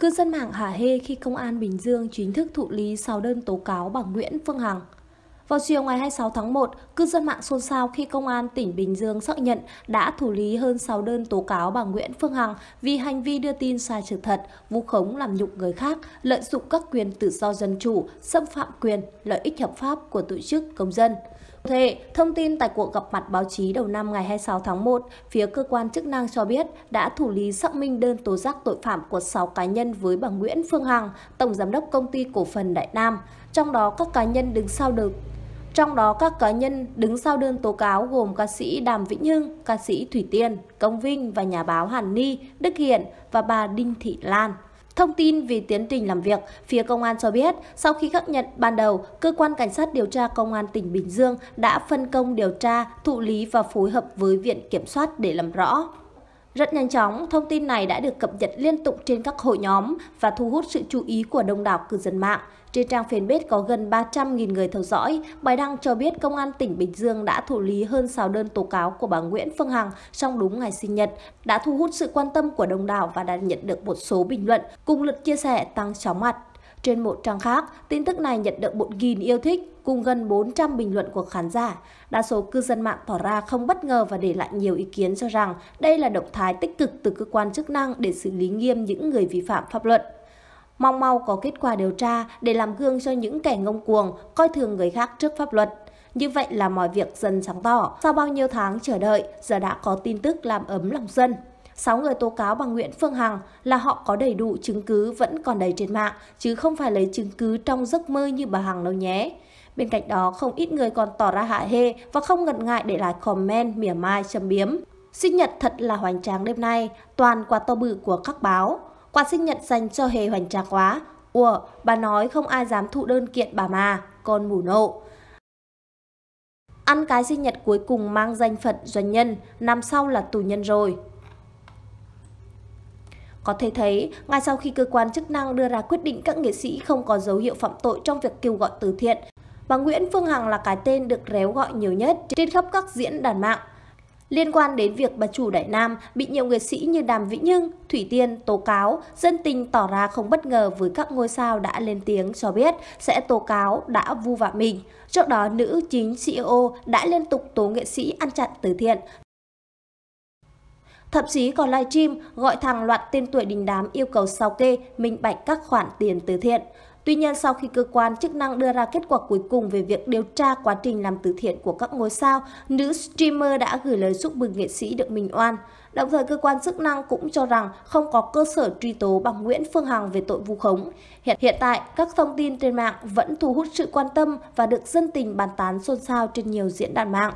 Cư dân mạng hả hê khi Công an Bình Dương chính thức thụ lý 6 đơn tố cáo bà Nguyễn Phương Hằng. Vào chiều ngày 26 tháng 1, cư dân mạng xôn xao khi Công an tỉnh Bình Dương xác nhận đã thụ lý hơn 6 đơn tố cáo bà Nguyễn Phương Hằng vì hành vi đưa tin sai sự thật, vu khống làm nhục người khác, lợi dụng các quyền tự do dân chủ, xâm phạm quyền, lợi ích hợp pháp của tổ chức công dân thuê. Thông tin tại cuộc gặp mặt báo chí đầu năm ngày 26 tháng 1, phía cơ quan chức năng cho biết đã thủ lý xác minh đơn tố giác tội phạm của 6 cá nhân với bà Nguyễn Phương Hằng, Tổng Giám đốc Công ty Cổ phần Đại Nam. Trong đó các cá nhân đứng sau được trong đó các cá nhân đứng sau đơn tố cáo gồm ca sĩ Đàm Vĩnh Hưng, ca sĩ Thủy Tiên, Công Vinh và nhà báo Hàn Ni, Đức Hiển và bà Đinh Thị Lan. Thông tin về tiến trình làm việc, phía công an cho biết, sau khi xác nhận ban đầu, cơ quan cảnh sát điều tra công an tỉnh Bình Dương đã phân công điều tra, thụ lý và phối hợp với viện kiểm soát để làm rõ. Rất nhanh chóng, thông tin này đã được cập nhật liên tục trên các hội nhóm và thu hút sự chú ý của đông đảo cư dân mạng. Trên trang fanpage có gần 300.000 người theo dõi, bài đăng cho biết Công an tỉnh Bình Dương đã thụ lý hơn 6 đơn tố cáo của bà Nguyễn Phương Hằng trong đúng ngày sinh nhật, đã thu hút sự quan tâm của đông đảo và đã nhận được một số bình luận cùng lượt chia sẻ tăng chóng mặt. Trên một trang khác, tin tức này nhận được 1.000 yêu thích cùng gần 400 bình luận của khán giả. Đa số cư dân mạng tỏ ra không bất ngờ và để lại nhiều ý kiến cho rằng đây là động thái tích cực từ cơ quan chức năng để xử lý nghiêm những người vi phạm pháp luật. Mong mau có kết quả điều tra để làm gương cho những kẻ ngông cuồng, coi thường người khác trước pháp luật. Như vậy là mọi việc dần sáng tỏ. Sau bao nhiêu tháng chờ đợi, giờ đã có tin tức làm ấm lòng dân. 6 người tố cáo bằng Nguyễn Phương Hằng là họ có đầy đủ chứng cứ vẫn còn đầy trên mạng, chứ không phải lấy chứng cứ trong giấc mơ như bà Hằng đâu nhé. Bên cạnh đó, không ít người còn tỏ ra hạ hê và không ngần ngại để lại comment mỉa mai châm biếm. Sinh nhật thật là hoành tráng đêm nay, toàn quà to bự của các báo. Quà sinh nhật dành cho hề hoành tráng quá. Ủa, bà nói không ai dám thụ đơn kiện bà mà, con mù nộ. Ăn cái sinh nhật cuối cùng mang danh phận doanh nhân, năm sau là tù nhân rồi, có thể thấy, ngay sau khi cơ quan chức năng đưa ra quyết định các nghệ sĩ không có dấu hiệu phạm tội trong việc kêu gọi từ thiện và Nguyễn Phương Hằng là cái tên được réo gọi nhiều nhất trên khắp các diễn đàn mạng. Liên quan đến việc bà chủ Đại Nam bị nhiều nghệ sĩ như Đàm Vĩnh Hưng, Thủy Tiên tố cáo, dân tình tỏ ra không bất ngờ với các ngôi sao đã lên tiếng cho biết sẽ tố cáo đã vu vạ mình. Trước đó, nữ chính CEO đã liên tục tố nghệ sĩ ăn chặn từ thiện, Thậm chí còn live stream gọi thằng loạt tên tuổi đình đám yêu cầu sao kê minh bạch các khoản tiền từ thiện. Tuy nhiên sau khi cơ quan chức năng đưa ra kết quả cuối cùng về việc điều tra quá trình làm từ thiện của các ngôi sao, nữ streamer đã gửi lời chúc mừng nghệ sĩ được minh oan. Đồng thời cơ quan chức năng cũng cho rằng không có cơ sở truy tố bằng Nguyễn Phương Hằng về tội vu khống. Hiện hiện tại, các thông tin trên mạng vẫn thu hút sự quan tâm và được dân tình bàn tán xôn xao trên nhiều diễn đàn mạng.